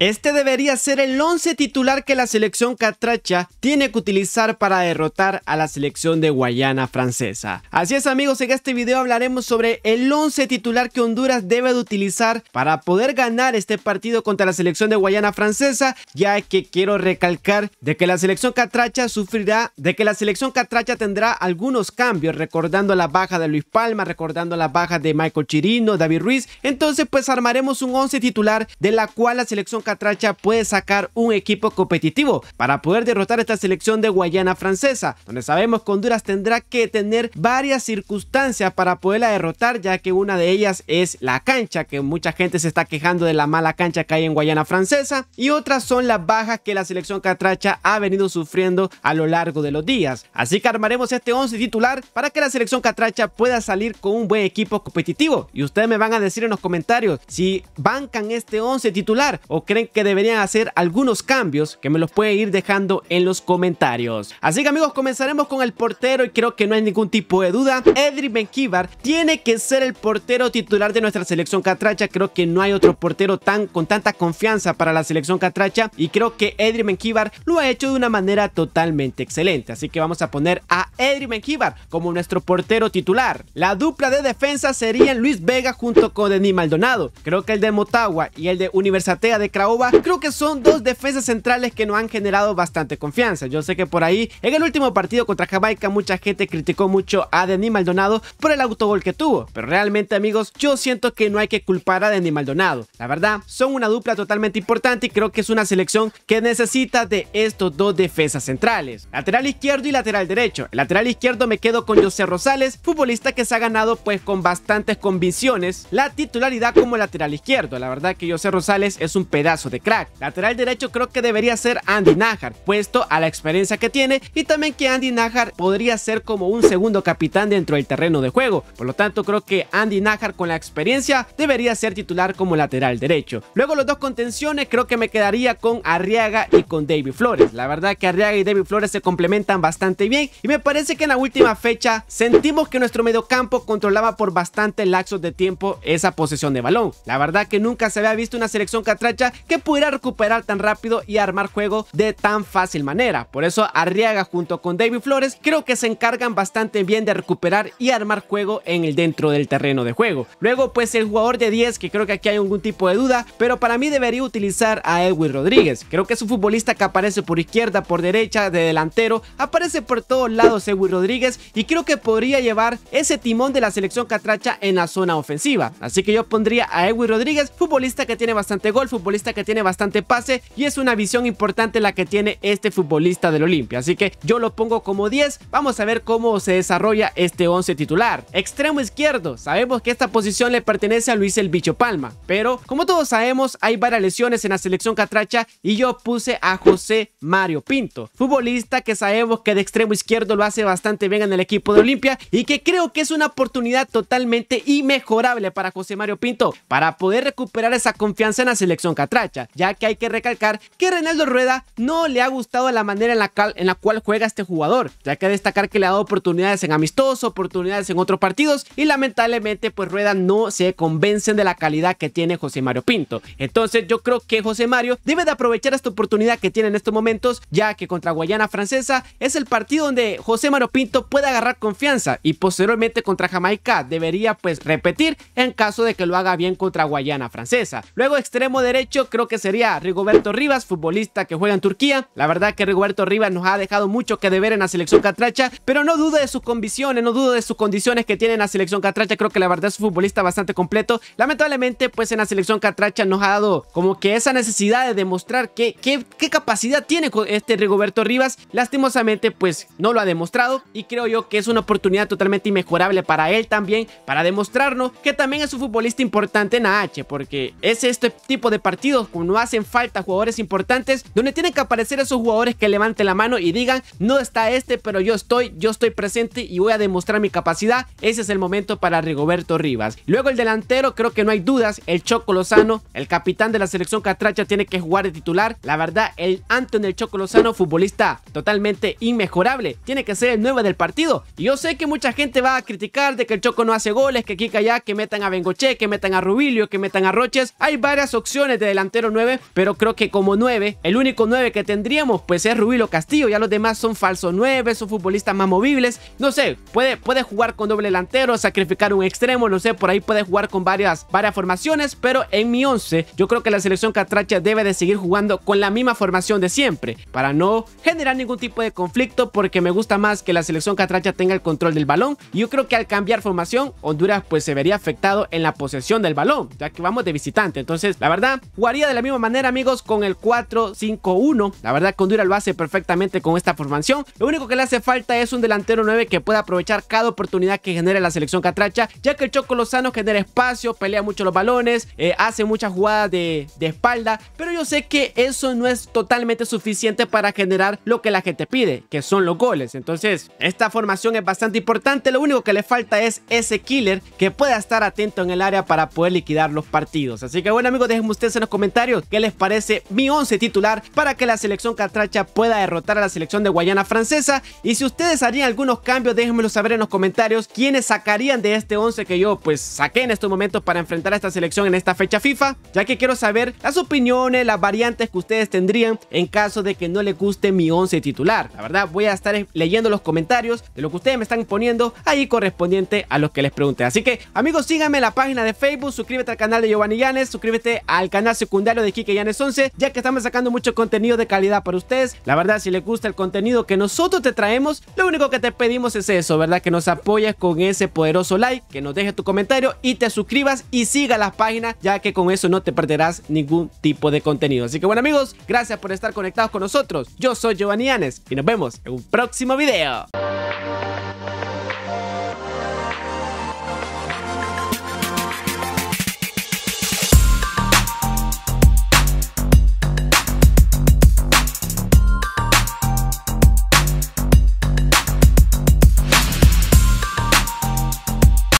Este debería ser el 11 titular que la selección catracha tiene que utilizar para derrotar a la selección de Guayana francesa. Así es amigos, en este video hablaremos sobre el 11 titular que Honduras debe de utilizar para poder ganar este partido contra la selección de Guayana francesa, ya que quiero recalcar de que la selección catracha sufrirá, de que la selección catracha tendrá algunos cambios, recordando la baja de Luis Palma, recordando la baja de Michael Chirino, David Ruiz, entonces pues armaremos un 11 titular de la cual la selección Catracha puede sacar un equipo competitivo para poder derrotar esta selección de Guayana Francesa, donde sabemos que Honduras tendrá que tener varias circunstancias para poderla derrotar, ya que una de ellas es la cancha, que mucha gente se está quejando de la mala cancha que hay en Guayana Francesa, y otras son las bajas que la selección Catracha ha venido sufriendo a lo largo de los días. Así que armaremos este 11 titular para que la selección Catracha pueda salir con un buen equipo competitivo. Y ustedes me van a decir en los comentarios si bancan este 11 titular o creen que deberían hacer algunos cambios que me los puede ir dejando en los comentarios. Así que amigos, comenzaremos con el portero y creo que no hay ningún tipo de duda. Edri Benkibar tiene que ser el portero titular de nuestra selección catracha. Creo que no hay otro portero tan con tanta confianza para la selección catracha y creo que Edric Benkibar lo ha hecho de una manera totalmente excelente. Así que vamos a poner a Edri Benkibar como nuestro portero titular. La dupla de defensa sería Luis Vega junto con Denis Maldonado. Creo que el de Motagua y el de Universatea de Crau creo que son dos defensas centrales que no han generado bastante confianza. Yo sé que por ahí, en el último partido contra Jamaica, mucha gente criticó mucho a Denis Maldonado por el autogol que tuvo. Pero realmente, amigos, yo siento que no hay que culpar a Denis Maldonado. La verdad, son una dupla totalmente importante y creo que es una selección que necesita de estos dos defensas centrales. Lateral izquierdo y lateral derecho. El lateral izquierdo me quedo con José Rosales, futbolista que se ha ganado pues con bastantes convicciones la titularidad como lateral izquierdo. La verdad que José Rosales es un pedazo de crack. Lateral derecho creo que debería ser Andy Najar, puesto a la experiencia que tiene y también que Andy Najar podría ser como un segundo capitán dentro del terreno de juego. Por lo tanto, creo que Andy Najar con la experiencia debería ser titular como lateral derecho. Luego los dos contenciones creo que me quedaría con Arriaga y con David Flores. La verdad que Arriaga y David Flores se complementan bastante bien y me parece que en la última fecha sentimos que nuestro mediocampo controlaba por bastante laxos de tiempo esa posesión de balón. La verdad que nunca se había visto una selección catracha que pudiera recuperar tan rápido y armar juego de tan fácil manera. Por eso Arriaga junto con David Flores creo que se encargan bastante bien de recuperar y armar juego en el dentro del terreno de juego. Luego pues el jugador de 10 que creo que aquí hay algún tipo de duda, pero para mí debería utilizar a Edwin Rodríguez. Creo que es un futbolista que aparece por izquierda, por derecha, de delantero, aparece por todos lados Edwin Rodríguez y creo que podría llevar ese timón de la selección catracha en la zona ofensiva. Así que yo pondría a Edwin Rodríguez, futbolista que tiene bastante gol, futbolista que tiene bastante pase y es una visión importante la que tiene este futbolista del Olimpia. Así que yo lo pongo como 10. Vamos a ver cómo se desarrolla este 11 titular. Extremo izquierdo. Sabemos que esta posición le pertenece a Luis el Bicho Palma. Pero como todos sabemos, hay varias lesiones en la selección catracha y yo puse a José Mario Pinto. Futbolista que sabemos que de extremo izquierdo lo hace bastante bien en el equipo de Olimpia y que creo que es una oportunidad totalmente inmejorable para José Mario Pinto para poder recuperar esa confianza en la selección catracha ya que hay que recalcar que Reinaldo Rueda no le ha gustado la manera en la, en la cual juega este jugador, ya que destacar que le ha dado oportunidades en amistosos, oportunidades en otros partidos y lamentablemente pues Rueda no se convence de la calidad que tiene José Mario Pinto. Entonces yo creo que José Mario debe de aprovechar esta oportunidad que tiene en estos momentos, ya que contra Guayana Francesa es el partido donde José Mario Pinto puede agarrar confianza y posteriormente contra Jamaica debería pues repetir en caso de que lo haga bien contra Guayana Francesa. Luego extremo derecho creo que sería Rigoberto Rivas, futbolista que juega en Turquía. La verdad que Rigoberto Rivas nos ha dejado mucho que deber en la selección catracha, pero no dudo de sus convicciones, no dudo de sus condiciones que tiene en la selección catracha. Creo que la verdad es un futbolista bastante completo. Lamentablemente, pues en la selección catracha nos ha dado como que esa necesidad de demostrar que, que, capacidad tiene este Rigoberto Rivas. Lastimosamente, pues no lo ha demostrado y creo yo que es una oportunidad totalmente inmejorable para él también, para demostrarnos que también es un futbolista importante en AH, porque es este tipo de partido como no hacen falta jugadores importantes, donde tienen que aparecer esos jugadores que levanten la mano y digan, no está este, pero yo estoy, yo estoy presente y voy a demostrar mi capacidad. Ese es el momento para Rigoberto Rivas. Luego el delantero, creo que no hay dudas, el Choco Lozano, el capitán de la selección catracha tiene que jugar de titular. La verdad, el Anton el Choco Lozano, futbolista totalmente inmejorable, tiene que ser el 9 del partido. Y yo sé que mucha gente va a criticar de que el Choco no hace goles, que aquí que allá, que metan a Bengoche, que metan a Rubilio, que metan a Roches. Hay varias opciones de delantero 9, pero creo que como 9, el único 9 que tendríamos pues es Rubilo Castillo, ya los demás son falsos 9, son futbolistas más movibles, no sé, puede, puede jugar con doble delantero, sacrificar un extremo, no sé, por ahí puede jugar con varias, varias formaciones, pero en mi 11 yo creo que la selección catracha debe de seguir jugando con la misma formación de siempre, para no generar ningún tipo de conflicto porque me gusta más que la selección catracha tenga el control del balón y yo creo que al cambiar formación Honduras pues se vería afectado en la posesión del balón, ya que vamos de visitante, entonces la verdad, jugaría de la misma manera, amigos, con el 4-5-1. La verdad, Condura lo hace perfectamente con esta formación. Lo único que le hace falta es un delantero 9 que pueda aprovechar cada oportunidad que genere la selección catracha, ya que el Choco Lozano genera espacio, pelea mucho los balones, eh, hace muchas jugadas de, de espalda, pero yo sé que eso no es totalmente suficiente para generar lo que la gente pide, que son los goles. Entonces, esta formación es bastante importante. Lo único que le falta es ese killer que pueda estar atento en el área para poder liquidar los partidos. Así que bueno, amigos, déjenme ustedes en los comentarios qué les parece mi 11 titular para que la selección catracha pueda derrotar a la selección de Guayana Francesa. Y si ustedes harían algunos cambios, déjenmelo saber en los comentarios quiénes sacarían de este 11 que yo pues saqué en estos momentos para enfrentar a esta selección en esta fecha FIFA, ya que quiero saber las opiniones, las variantes que ustedes tendrían en caso de que no les guste mi 11 titular. La verdad, voy a estar leyendo los comentarios de lo que ustedes me están poniendo ahí correspondiente a los que les pregunté. Así que, amigos, síganme en la página de Facebook, suscríbete al canal de Giovanni Llanes, suscríbete al canal secundario de Kike Yanes 11, ya que estamos sacando mucho contenido de calidad para ustedes. La verdad, si les gusta el contenido que nosotros te traemos, lo único que te pedimos es eso, ¿verdad? Que nos apoyes con ese poderoso like, que nos dejes tu comentario y te suscribas y siga las páginas, ya que con eso no te perderás ningún tipo de contenido. Así que bueno amigos, gracias por estar conectados con nosotros. Yo soy Giovanni Yanes y nos vemos en un próximo video.